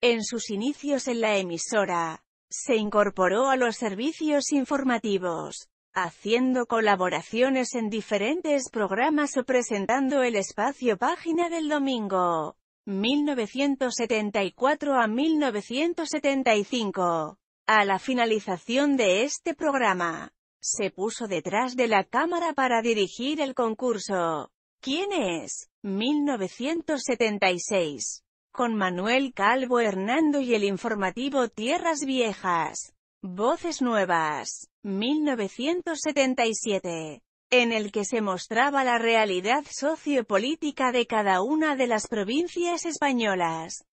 En sus inicios en la emisora, se incorporó a los servicios informativos, haciendo colaboraciones en diferentes programas o presentando el espacio Página del Domingo, 1974 a 1975. A la finalización de este programa, se puso detrás de la cámara para dirigir el concurso. ¿Quién es? 1976 con Manuel Calvo Hernando y el informativo Tierras Viejas. Voces Nuevas, 1977, en el que se mostraba la realidad sociopolítica de cada una de las provincias españolas.